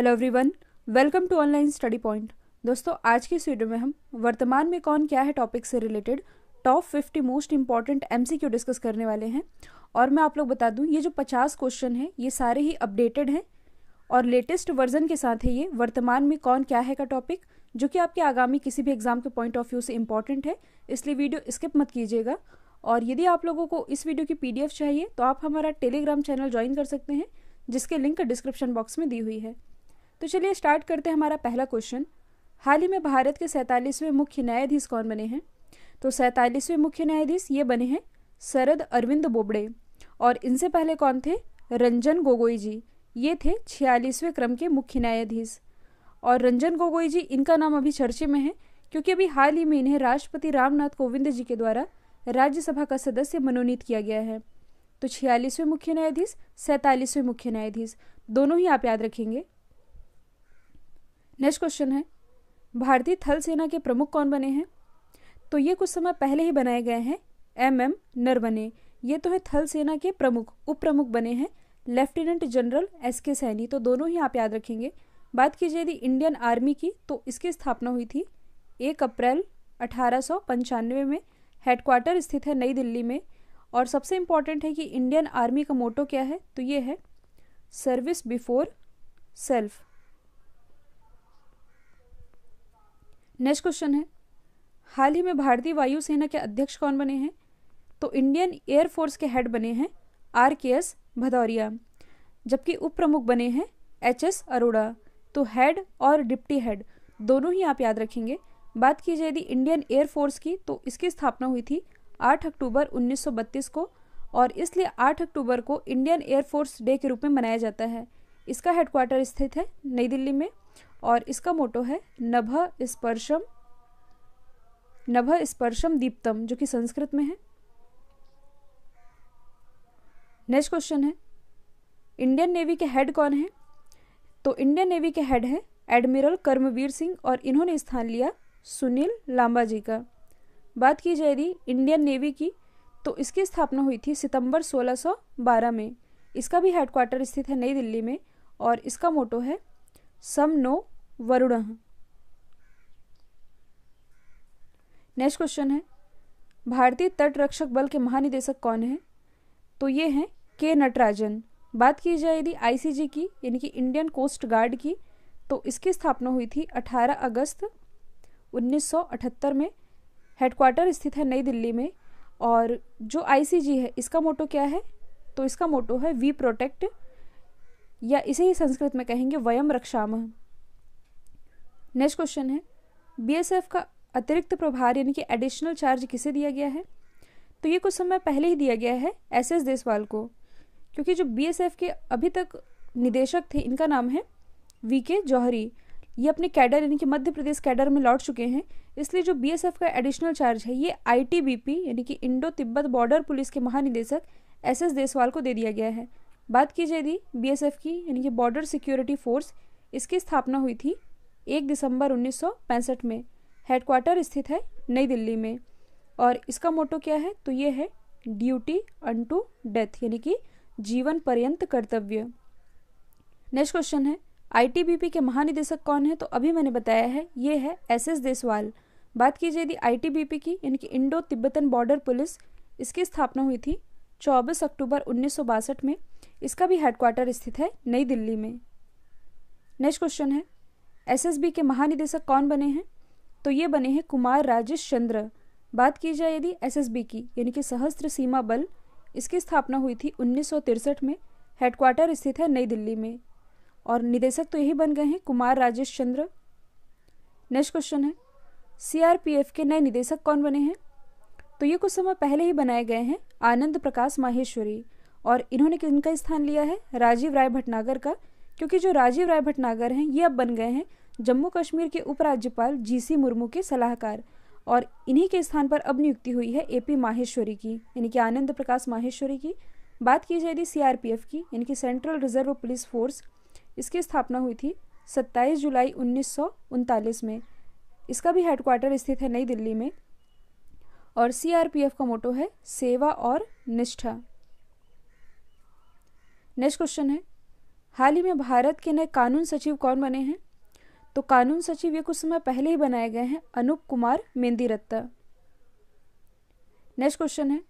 hello everyone welcome to online study point दोस्तों आज की इस वीडियो में हम वर्तमान में कौन क्या है टॉपिक से related top fifty most important MCQ discuss करने वाले हैं और मैं आप लोग बता दूं ये जो पचास क्वेश्चन हैं ये सारे ही अपडेटेड हैं और लेटेस्ट वर्जन के साथ है ये वर्तमान में कौन क्या है का टॉपिक जो कि आपके आगामी किसी भी एग्जाम के पॉइंट ऑफ व्यू से इंपॉर्टेंट है इसलिए वीडियो स्किप मत कीजिएगा और यदि आप लोगों को इस वीडियो की पीडीएफ चाहिए तो आप हमारा टेलीग्राम चैनल ज्वाइन कर सकते हैं जिसके लिंक डिस्क्रिप्शन बॉक्स में दी हुई है तो चलिए स्टार्ट करते हैं हमारा पहला क्वेश्चन हाल ही में भारत के सैंतालीसवें मुख्य न्यायाधीश कौन बने हैं तो सैंतालीसवें मुख्य न्यायाधीश ये बने हैं शरद अरविंद बोबड़े और इनसे पहले कौन थे रंजन गोगोई जी ये थे छियालीसवें क्रम के मुख्य न्यायाधीश और रंजन गोगोई जी इनका नाम अभी चर्चे में है क्योंकि अभी हाल ही में इन्हें राष्ट्रपति रामनाथ कोविंद जी के द्वारा राज्यसभा का सदस्य मनोनीत किया गया है तो छियालीसवें मुख्य न्यायाधीश सैंतालीसवें मुख्य न्यायाधीश दोनों ही आप याद रखेंगे नेक्स्ट क्वेश्चन है भारतीय थल सेना के प्रमुख कौन बने हैं तो ये कुछ समय पहले ही बनाए गए हैं एम एम नरवने ये तो है थल सेना के प्रमुख उप प्रमुख बने हैं लेफ्टिनेंट जनरल एस के सैनी तो दोनों ही आप याद रखेंगे बात कीजिए यदि इंडियन आर्मी की तो इसकी स्थापना हुई थी एक अप्रैल अठारह में हेडक्वार्टर स्थित है नई दिल्ली में और सबसे इम्पॉर्टेंट है कि इंडियन आर्मी का मोटो क्या है तो ये है service before self next question है हाल ही में भारतीय वायुसेना के अध्यक्ष कौन बने हैं तो इंडियन एयरफोर्स के हेड बने हैं आर के एस भदौरिया जबकि उप प्रमुख बने हैं एच एस अरोड़ा तो हेड और डिप्टी हेड दोनों ही आप याद रखेंगे बात की जाए यदि इंडियन एयरफोर्स की तो इसकी स्थापना हुई थी 8 अक्टूबर 1932 को और इसलिए 8 अक्टूबर को इंडियन एयरफोर्स डे के रूप में मनाया जाता है इसका हेडक्वार्टर स्थित है नई दिल्ली में और इसका मोटो है नभ स्पर्शम नभ स्पर्शम दीप्तम जो कि संस्कृत में है नेक्स्ट क्वेश्चन है इंडियन नेवी के हेड कौन है तो इंडियन नेवी के हेड है एडमिरल कर्मवीर सिंह और इन्होंने स्थान लिया सुनील लांबा जी का बात की जाए यदि इंडियन नेवी की तो इसकी स्थापना हुई थी सितंबर 1612 में इसका भी हेडक्वार्टर स्थित है नई दिल्ली में और इसका मोटो है सम नो वरुण नेक्स्ट क्वेश्चन है भारतीय तट रक्षक बल के महानिदेशक कौन है तो ये हैं के नटराजन बात की जाए यदि आईसीजी की यानी कि इंडियन कोस्ट गार्ड की तो इसकी स्थापना हुई थी 18 अगस्त 1978 में हेडक्वार्टर स्थित है नई दिल्ली में और जो आईसीजी है इसका मोटो क्या है तो इसका मोटो है वी प्रोटेक्ट या इसे ही संस्कृत में कहेंगे वयम रक्षाम नेक्स्ट क्वेश्चन है बीएसएफ का अतिरिक्त प्रभार यानी कि एडिशनल चार्ज किसे दिया गया है तो ये कुछ समय पहले ही दिया गया है एस एस देसवाल को क्योंकि जो बी के अभी तक निदेशक थे इनका नाम है वी के जौहरी ये अपने कैडर यानी कि मध्य प्रदेश कैडर में लौट चुके हैं इसलिए जो बी का एडिशनल चार्ज है ये आई यानी कि इंडो तिब्बत बॉर्डर पुलिस के महानिदेशक एस एस देसवाल को दे दिया गया है बात की जाए यदि बी की यानी कि बॉर्डर सिक्योरिटी फोर्स इसकी स्थापना हुई थी एक दिसंबर उन्नीस में हेडक्वार्टर स्थित है नई दिल्ली में और इसका मोटो क्या है तो ये है ड्यूटी अन टू डेथ यानी कि जीवन पर्यंत कर्तव्य नेक्स्ट क्वेश्चन है आईटीबीपी के महानिदेशक कौन है तो अभी मैंने बताया है ये है एस एस देसवाल बात की जाए यदि आईटीबीपी की यानी कि इंडो तिब्बतन बॉर्डर पुलिस इसकी स्थापना हुई थी 24 अक्टूबर उन्नीस में इसका भी हेडक्वार्टर स्थित है नई दिल्ली में नेक्स्ट क्वेश्चन है एसएसबी के महानिदेशक कौन बने हैं तो ये बने हैं कुमार राजेश चंद्र बात की जाए यदि एसएसबी की यानी कि सहस्त्र सीमा बल इसकी स्थापना हुई थी उन्नीस में हेडक्वार्टर स्थित है नई दिल्ली में और निदेशक तो यही बन गए हैं कुमार राजेश चंद्र नेक्स्ट क्वेश्चन है सीआरपीएफ के नए निदेशक कौन बने हैं तो ये कुछ समय पहले ही बनाए गए हैं आनंद प्रकाश माहेश्वरी और इन्होंने किनका स्थान लिया है राजीव राय भटनागर का क्योंकि जो राजीव राय भटनागर हैं ये अब बन गए हैं जम्मू कश्मीर के उपराज्यपाल जीसी मुर्मू के सलाहकार और इन्हीं के स्थान पर अब नियुक्ति हुई है एपी माहेश्वरी की यानी कि आनंद प्रकाश माहेश्वरी की बात की जाए यदि सीआरपीएफ की यानी कि सेंट्रल रिजर्व पुलिस फोर्स इसकी स्थापना हुई थी 27 जुलाई उन्नीस में इसका भी हेडक्वार्टर स्थित है नई दिल्ली में और सीआरपीएफ का मोटो है सेवा और निष्ठा नेक्स्ट क्वेश्चन है हाल ही में भारत के नए कानून सचिव कौन बने हैं तो कानून सचिव ये कुछ समय पहले ही बनाए गए हैं अनूप कुमार मेहंदी नेक्स्ट क्वेश्चन है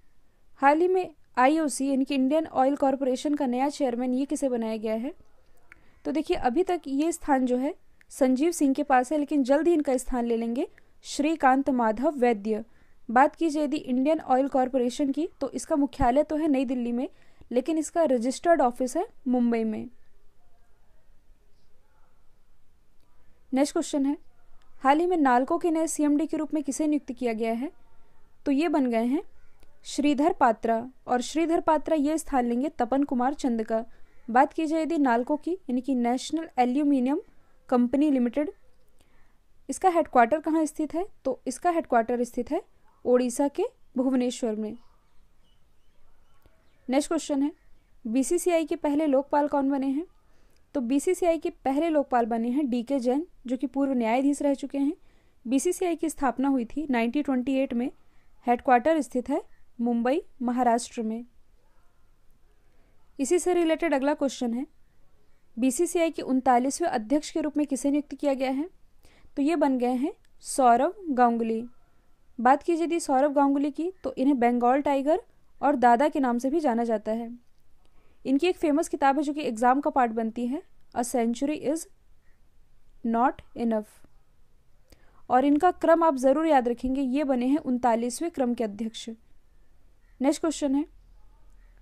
हाल ही में आईओसी यानी कि इंडियन ऑयल कॉरपोरेशन का नया चेयरमैन ये किसे बनाया गया है तो देखिए अभी तक ये स्थान जो है संजीव सिंह के पास है लेकिन जल्द ही इनका स्थान ले लेंगे श्रीकांत माधव वैद्य बात की जाए यदि इंडियन ऑयल कॉरपोरेशन की तो इसका मुख्यालय तो है नई दिल्ली में लेकिन इसका रजिस्टर्ड ऑफिस है मुंबई में नेक्स्ट क्वेश्चन है हाल ही में नालको के नए सीएमडी के रूप में किसे नियुक्त किया गया है तो ये बन गए हैं श्रीधर पात्रा और श्रीधर पात्रा ये स्थान लेंगे तपन कुमार चंद का बात की जाए यदि नालको की यानी कि नेशनल एल्यूमिनियम कंपनी लिमिटेड इसका हेडक्वार्टर कहाँ स्थित है तो इसका हेडक्वार्टर स्थित है ओडिशा के भुवनेश्वर में नेक्स्ट क्वेश्चन है बीसीसीआई के पहले लोकपाल कौन बने हैं तो बीसीसीआई के पहले लोकपाल बने हैं डी के जैन जो कि पूर्व न्यायाधीश रह चुके हैं बीसीसीआई की स्थापना हुई थी 1928 में हेडक्वार्टर स्थित है मुंबई महाराष्ट्र में इसी से रिलेटेड अगला क्वेश्चन है बीसीसीआई के उनतालीसवें अध्यक्ष के रूप में किसे नियुक्त किया गया है तो ये बन गए हैं सौरव गांगुली बात कीजिए यदि सौरव गांगुली की तो इन्हें बंगाल टाइगर और दादा के नाम से भी जाना जाता है इनकी एक फेमस किताब है जो कि एग्ज़ाम का पार्ट बनती है a century is not enough और इनका क्रम आप ज़रूर याद रखेंगे ये बने हैं उनतालीसवें क्रम के अध्यक्ष नेक्स्ट क्वेश्चन है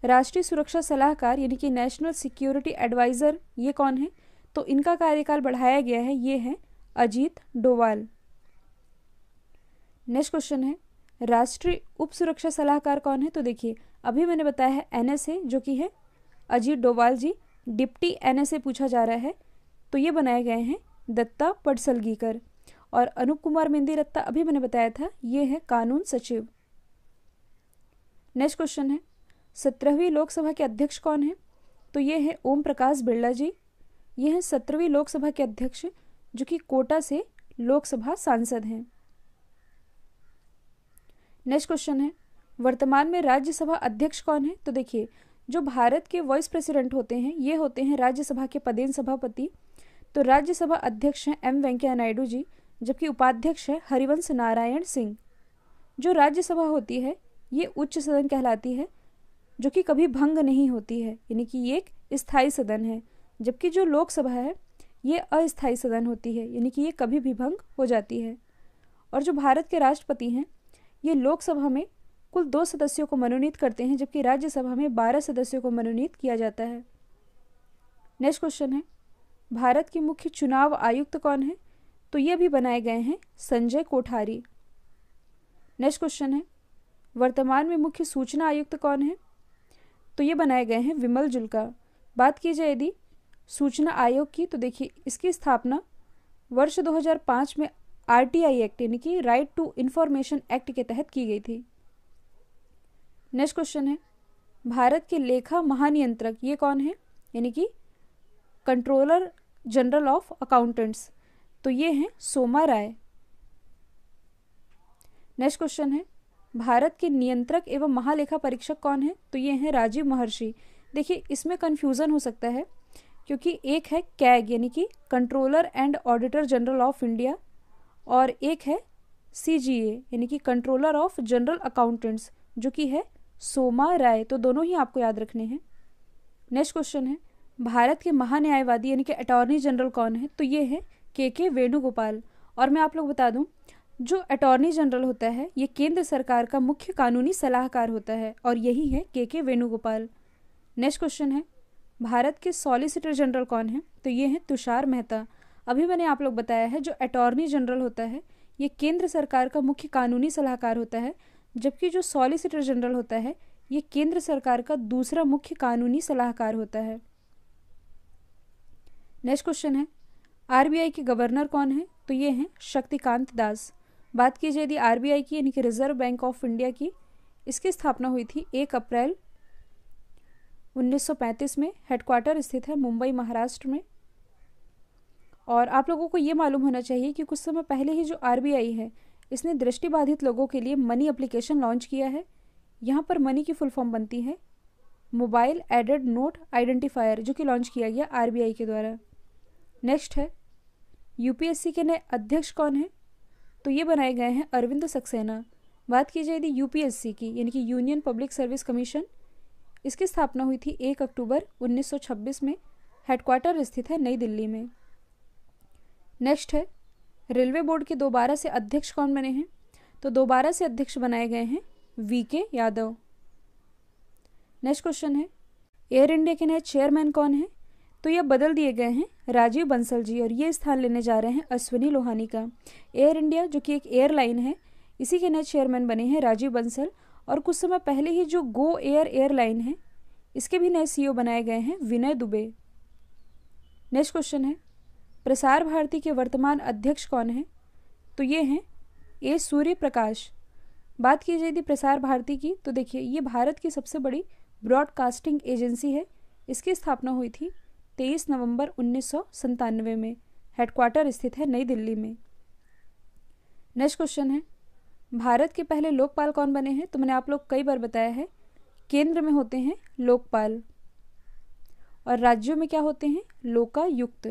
राष्ट्रीय सुरक्षा सलाहकार यानी कि नेशनल सिक्योरिटी एडवाइज़र ये कौन है तो इनका कार्यकाल बढ़ाया गया है ये है अजीत डोवाल नेक्स्ट क्वेश्चन है राष्ट्रीय उप सुरक्षा सलाहकार कौन है तो देखिए अभी मैंने बताया है ए जो कि है अजीत डोवाल जी डिप्टी ए पूछा जा रहा है तो ये बनाए गए हैं दत्ता पडसलगीकर और अनूप कुमार मेहंदी रत्ता अभी मैंने बताया था ये है कानून सचिव नेक्स्ट क्वेश्चन है सत्रहवीं लोकसभा के अध्यक्ष कौन है तो ये है ओम प्रकाश बिरला जी ये हैं सत्रहवीं लोकसभा के अध्यक्ष जो कि कोटा से लोकसभा सांसद हैं नेक्स्ट क्वेश्चन है वर्तमान में राज्यसभा अध्यक्ष कौन है तो देखिए जो भारत के वाइस प्रेसिडेंट होते हैं ये होते हैं राज्यसभा के पदेन सभापति तो राज्यसभा अध्यक्ष हैं एम वेंकैया नायडू जी जबकि उपाध्यक्ष है हरिवंश नारायण सिंह जो राज्यसभा होती है ये उच्च सदन कहलाती है जो कि कभी भंग नहीं होती है यानी कि ये एक स्थायी सदन है जबकि जो लोकसभा है ये अस्थायी सदन होती है यानी कि ये कभी भी भंग हो जाती है और जो भारत के राष्ट्रपति हैं ये लोकसभा में कुल दो सदस्यों को मनोनीत करते हैं जबकि राज्यसभा में बारह सदस्यों को मनोनीत किया जाता है नेक्स्ट क्वेश्चन है भारत के मुख्य चुनाव आयुक्त कौन है तो ये भी बनाए गए हैं संजय कोठारी नेक्स्ट क्वेश्चन है वर्तमान में मुख्य सूचना आयुक्त कौन है तो ये बनाए गए हैं विमल जुल्का बात की जाए यदि सूचना आयोग की तो देखिए इसकी स्थापना वर्ष 2005 में आरटीआई एक्ट यानी कि राइट टू इंफॉर्मेशन एक्ट के तहत की गई थी नेक्स्ट क्वेश्चन है भारत के लेखा महानियंत्रक ये कौन है यानी कि कंट्रोलर जनरल ऑफ अकाउंटेंट्स तो ये हैं सोमा राय नेक्स्ट क्वेश्चन है भारत के नियंत्रक एवं महालेखा परीक्षक कौन है तो ये हैं राजीव महर्षि देखिए इसमें कन्फ्यूज़न हो सकता है क्योंकि एक है कैग यानी कि controller and auditor general of India और एक है सी जी ए यानी कि कंट्रोलर ऑफ जनरल अकाउंटेंट्स जो कि है सोमा राय तो दोनों ही आपको याद रखने हैं नेक्स्ट क्वेश्चन है भारत के महान्यायवादी यानी कि अटॉर्नी जनरल कौन है तो ये है के के वेणुगोपाल और मैं आप लोग बता दूं जो अटॉर्नी जनरल होता है ये केंद्र सरकार का मुख्य कानूनी सलाहकार होता है और यही है के के वेणुगोपाल नेक्स्ट क्वेश्चन है भारत के सॉलिसिटर जनरल कौन है तो ये हैं तुषार मेहता अभी मैंने आप लोग बताया है जो अटॉर्नी जनरल होता है ये केंद्र सरकार का मुख्य कानूनी सलाहकार होता है जबकि जो सॉलिसिटर जनरल होता है ये केंद्र सरकार का दूसरा मुख्य कानूनी सलाहकार होता है नेक्स्ट क्वेश्चन है आरबीआई के गवर्नर कौन है तो ये हैं शक्तिकांत दास बात की जाए यदि आरबीआई की यानी कि रिजर्व बैंक ऑफ इंडिया की इसकी स्थापना हुई थी एक अप्रैल 1935 में हेडक्वार्टर स्थित है मुंबई महाराष्ट्र में और आप लोगों को ये मालूम होना चाहिए कि कुछ समय पहले ही जो आर है इसने दृष्टिबाधित लोगों के लिए मनी एप्लीकेशन लॉन्च किया है यहाँ पर मनी की फुल फॉर्म बनती है मोबाइल एडेड नोट आइडेंटिफायर जो कि लॉन्च किया गया आर के द्वारा नेक्स्ट है यू के नए अध्यक्ष कौन हैं तो ये बनाए गए हैं अरविंद सक्सेना बात की जाए यदि यूपीएससी की यानी कि यूनियन पब्लिक सर्विस कमीशन इसकी स्थापना हुई थी एक अक्टूबर 1926 में हेडक्वार्टर स्थित है नई दिल्ली में नेक्स्ट है रेलवे बोर्ड के दोबारा से अध्यक्ष कौन बने हैं तो दोबारा से अध्यक्ष बनाए गए हैं V K Yadav next question है एयर इंडिया के नए चेयरमैन कौन है तो ये बदल दिए गए हैं राजीव बंसल जी और ये स्थान लेने जा रहे हैं अश्विनी लोहानी का एयर इंडिया जो कि एक एयरलाइन है इसी के नए चेयरमैन बने हैं राजीव बंसल और कुछ समय पहले ही जो गो एयर एयरलाइन है इसके भी नए सीईओ बनाए गए हैं विनय दुबे नेक्स्ट क्वेश्चन है प्रसार भारती के वर्तमान अध्यक्ष कौन हैं तो ये हैं ए सूर्य प्रकाश बात की जाए यदि प्रसार भारती की तो देखिए ये भारत की सबसे बड़ी ब्रॉडकास्टिंग एजेंसी है इसकी स्थापना हुई थी 23 नवंबर उन्नीस में हेडक्वार्टर स्थित है नई दिल्ली में नेक्स्ट क्वेश्चन है भारत के पहले लोकपाल कौन बने हैं तो मैंने आप लोग कई बार बताया है केंद्र में होते हैं लोकपाल और राज्यों में क्या होते हैं लोकायुक्त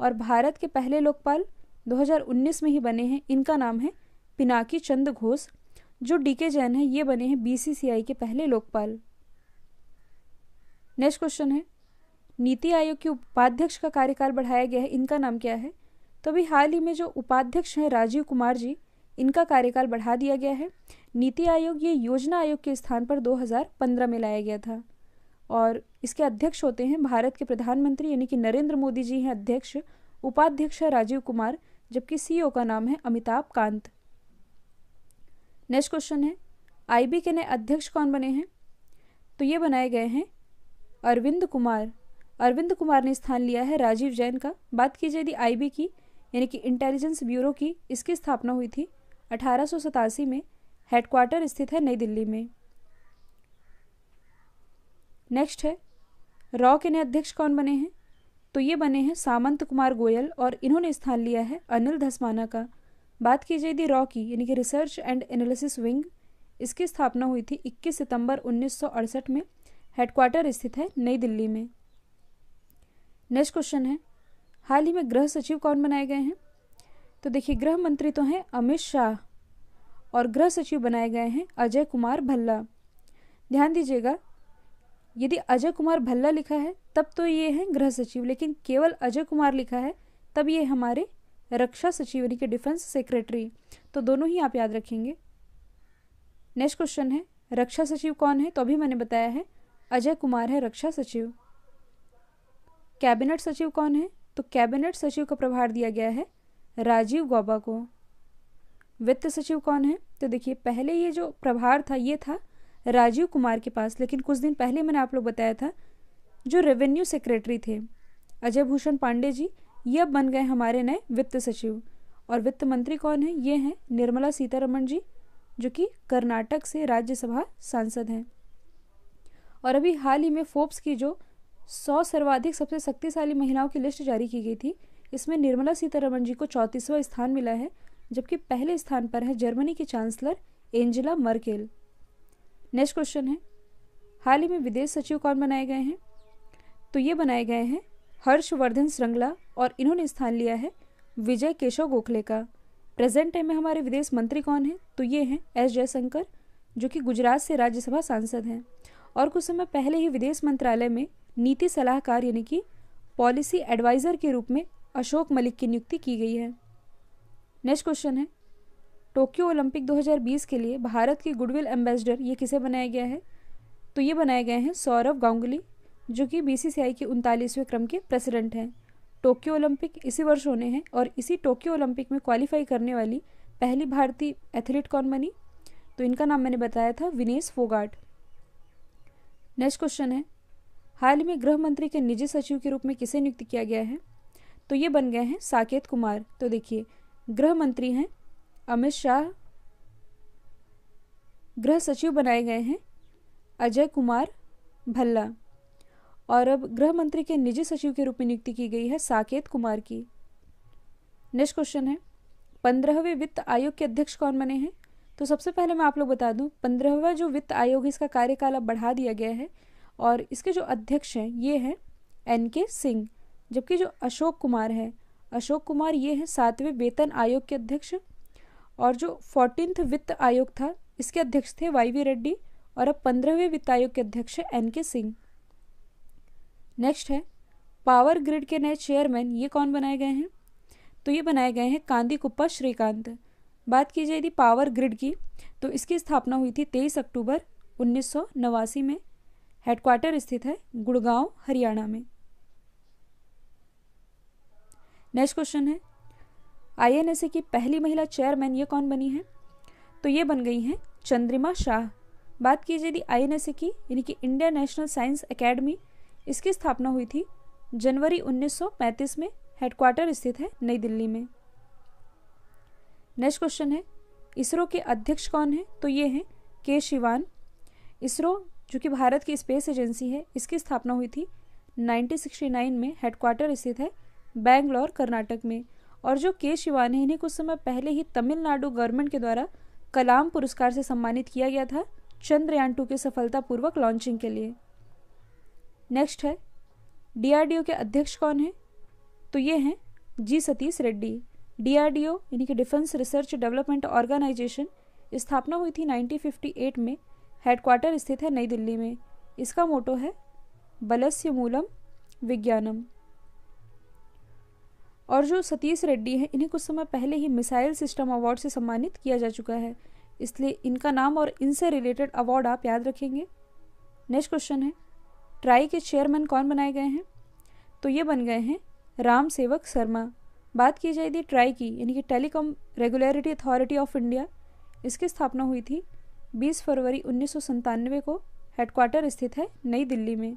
और भारत के पहले लोकपाल 2019 में ही बने हैं इनका नाम है पिनाकी चंद घोष जो डीके जैन है ये बने हैं बीसीसीआई के पहले लोकपाल नेक्स्ट क्वेश्चन है नीति आयोग के उपाध्यक्ष का कार्यकाल बढ़ाया गया है इनका नाम क्या है तो अभी हाल ही में जो उपाध्यक्ष हैं राजीव कुमार जी इनका कार्यकाल बढ़ा दिया गया है नीति आयोग ये योजना आयोग के स्थान पर 2015 में लाया गया था और इसके अध्यक्ष होते हैं भारत के प्रधानमंत्री यानी कि नरेंद्र मोदी जी हैं अध्यक्ष उपाध्यक्ष है राजीव कुमार जबकि सीईओ e का नाम है अमिताभ कांत नेक्स्ट क्वेश्चन है आईबी के नए अध्यक्ष कौन बने हैं तो ये बनाए गए हैं अरविंद कुमार अरविंद कुमार ने स्थान लिया है राजीव जैन का बात की जाए यदि आई की यानी कि इंटेलिजेंस ब्यूरो की इसकी स्थापना हुई थी अठारह में हेडक्वार्टर स्थित है नई दिल्ली में नेक्स्ट है रॉ के नए अध्यक्ष कौन बने हैं तो ये बने हैं सामंत कुमार गोयल और इन्होंने स्थान लिया है अनिल धस्माना का बात की जाए दी रॉ की यानी कि रिसर्च एंड एनालिसिस विंग इसकी स्थापना हुई थी 21 सितंबर 1968 में हेडक्वार्टर स्थित है नई दिल्ली में नेक्स्ट क्वेश्चन है हाल ही में गृह सचिव कौन बनाए गए हैं तो देखिए गृह मंत्री तो हैं अमित शाह और गृह सचिव बनाए गए हैं अजय कुमार भल्ला ध्यान दीजिएगा यदि अजय कुमार भल्ला लिखा है तब तो ये हैं गृह सचिव लेकिन केवल अजय कुमार लिखा है तब ये हमारे रक्षा सचिव यानी कि डिफेंस सेक्रेटरी तो दोनों ही आप याद रखेंगे नेक्स्ट क्वेश्चन है रक्षा सचिव कौन है तो अभी मैंने बताया है अजय कुमार है रक्षा सचिव कैबिनेट सचिव कौन है तो कैबिनेट सचिव का प्रभार दिया गया है राजीव गौबा को वित्त सचिव कौन है तो देखिए पहले ये जो प्रभार था ये था राजीव कुमार के पास लेकिन कुछ दिन पहले मैंने आप लोग बताया था जो रेवेन्यू सेक्रेटरी थे अजय भूषण पांडे जी ये अब बन गए हमारे नए वित्त सचिव और वित्त मंत्री कौन है ये हैं निर्मला सीतारमण जी जो कि कर्नाटक से राज्यसभा सांसद हैं और अभी हाल ही में फोर्ब्स की जो सौ सर्वाधिक सबसे शक्तिशाली महिलाओं की लिस्ट जारी की गई थी इसमें निर्मला सीतारमण जी को चौंतीसवां स्थान मिला है जबकि पहले स्थान पर है जर्मनी की chancellor Angela Merkel next question है हाल ही में विदेश सचिव कौन बनाए गए हैं तो ये बनाए गए हैं हर्षवर्धन श्रृंगला और इन्होंने स्थान लिया है विजय केशव गोखले का प्रेजेंट टाइम में हमारे विदेश मंत्री कौन हैं तो ये हैं एस जयशंकर जो कि गुजरात से राज्यसभा सांसद हैं और कुछ समय पहले ही विदेश मंत्रालय में नीति सलाहकार यानी कि पॉलिसी एडवाइज़र के रूप में अशोक मलिक की नियुक्ति की गई है नेक्स्ट क्वेश्चन है टोक्यो ओलंपिक 2020 के लिए भारत के गुडविल एम्बेसडर ये किसे बनाया गया है तो ये बनाए गए हैं सौरव गांगुली जो कि बीसीसीआई के उनतालीसवें क्रम के प्रेसिडेंट हैं टोक्यो ओलंपिक इसी वर्ष होने हैं और इसी टोक्यो ओलंपिक में क्वालिफाई करने वाली पहली भारतीय एथलीट कौन बनी तो इनका नाम मैंने बताया था विनेश फोगाट नेक्स्ट क्वेश्चन है हाल में गृह मंत्री के निजी सचिव के रूप में किसे नियुक्त किया गया है तो ये बन गए हैं साकेत कुमार तो देखिए गृह मंत्री हैं अमित शाह गृह सचिव बनाए गए हैं अजय कुमार भल्ला और अब गृह मंत्री के निजी सचिव के रूप में नियुक्ति की गई है साकेत कुमार की नेक्स्ट क्वेश्चन है पंद्रहवें वित्त आयोग के अध्यक्ष कौन बने हैं तो सबसे पहले मैं आप लोग बता दूं पंद्रहवा जो वित्त आयोग है इसका कार्यकाल अब बढ़ा दिया गया है और इसके जो अध्यक्ष हैं ये हैं एन के सिंह जबकि जो अशोक कुमार है अशोक कुमार ये हैं सातवें वेतन आयोग के अध्यक्ष और जो फोर्टींथ वित्त आयोग था इसके अध्यक्ष थे वाई वी रेड्डी और अब पंद्रहवें वित्त आयोग के अध्यक्ष एन के सिंह नेक्स्ट है पावर ग्रिड के नए चेयरमैन ये कौन बनाए गए हैं तो ये बनाए गए हैं कांदी कुप्पा श्रीकांत बात की जाए यदि पावर ग्रिड की तो इसकी स्थापना हुई थी तेईस अक्टूबर उन्नीस में हेडक्वार्टर स्थित है गुड़गांव हरियाणा में नेक्स्ट क्वेश्चन है आईएनएसए की पहली महिला चेयरमैन ये कौन बनी है तो ये बन गई हैं चंद्रिमा शाह बात की यदि ए की यानी कि इंडियन नेशनल साइंस एकेडमी इसकी स्थापना हुई थी जनवरी 1935 में हेडक्वार्टर स्थित है नई दिल्ली में नेक्स्ट क्वेश्चन है इसरो के अध्यक्ष कौन है तो ये हैं के शिवान इसरो जो कि भारत की स्पेस एजेंसी है इसकी स्थापना हुई थी 1969 में हेडक्वार्टर स्थित है बैंगलोर कर्नाटक में और जो के शिवानी इन्हें कुछ समय पहले ही तमिलनाडु गवर्नमेंट के द्वारा कलाम पुरस्कार से सम्मानित किया गया था चंद्रयान टू के सफलतापूर्वक लॉन्चिंग के लिए नेक्स्ट है डीआरडीओ के अध्यक्ष कौन हैं तो ये हैं जी सतीश रेड्डी डीआरडीओ यानी कि डिफेंस रिसर्च डेवलपमेंट ऑर्गेनाइजेशन स्थापना हुई थी 1958 में हेडक्वार्टर स्थित है नई दिल्ली में इसका मोटो है बलस्य मूलम विज्ञानम और जो सतीश रेड्डी हैं इन्हें कुछ समय पहले ही मिसाइल सिस्टम अवार्ड से सम्मानित किया जा चुका है इसलिए इनका नाम और इनसे रिलेटेड अवार्ड आप याद रखेंगे नेक्स्ट क्वेश्चन है ट्राई के चेयरमैन कौन बनाए गए हैं तो ये बन गए हैं राम सेवक शर्मा बात की जाए थी ट्राई की यानी कि telecom regulatory authority of India इसकी स्थापना हुई थी 20 फरवरी उन्नीस को हेडक्वार्टर स्थित है नई दिल्ली में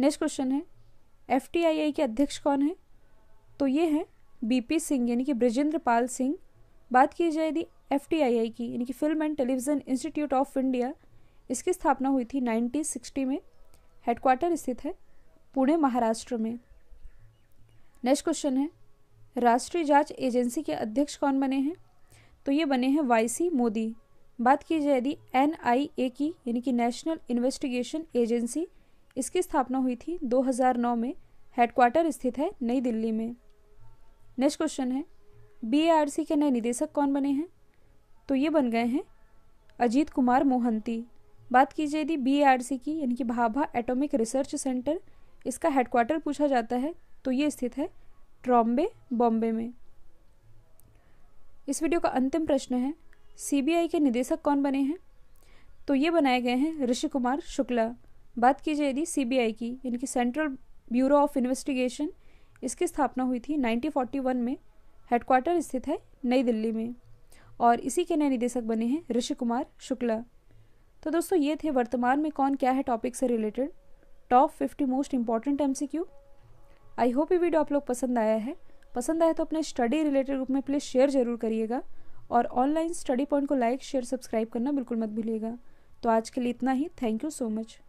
नेक्स्ट क्वेश्चन है एफ के अध्यक्ष कौन है तो ये हैं बीपी सिंह यानी कि ब्रजेंद्र पाल सिंह बात की जाए यदि एफ की यानी कि film and television institute of India इसकी स्थापना हुई थी 1960 में हेडक्वार्टर स्थित है पुणे महाराष्ट्र में नेक्स्ट क्वेश्चन है राष्ट्रीय जांच एजेंसी के अध्यक्ष कौन बने हैं तो ये बने हैं वाईसी मोदी बात की जाए यदि एन की यानी कि नेशनल इन्वेस्टिगेशन एजेंसी इसकी स्थापना हुई थी 2009 में हेडक्वार्टर स्थित है नई दिल्ली में नेक्स्ट क्वेश्चन है बीएआरसी के नए निदेशक कौन बने हैं तो ये बन गए हैं अजीत कुमार मोहंती बात की जाए यदि बीएआरसी की यानी कि भाभा एटॉमिक रिसर्च सेंटर इसका हेडक्वार्टर पूछा जाता है तो ये स्थित है ट्रॉम्बे बॉम्बे में इस वीडियो का अंतिम प्रश्न है सीबीआई के निदेशक कौन बने हैं तो ये बनाए गए हैं ऋषि कुमार शुक्ला बात की जाए यदि सीबीआई की यानी कि सेंट्रल ब्यूरो ऑफ इन्वेस्टिगेशन इसकी स्थापना हुई थी 1941 में हेडक्वार्टर स्थित है नई दिल्ली में और इसी के नए निदेशक बने हैं ऋषि कुमार शुक्ला तो दोस्तों ये थे वर्तमान में कौन क्या है टॉपिक से related top fifty most important M I hope ये वीडियो आप लोग पसंद आया है पसंद आया तो अपने स्टडी रिलेटेड ग्रुप में प्लीज़ शेयर जरूर करिएगा और ऑनलाइन स्टडी पॉइंट को लाइक शेयर सब्सक्राइब करना बिल्कुल मत भूलिएगा तो आज के लिए इतना ही थैंक यू सो मच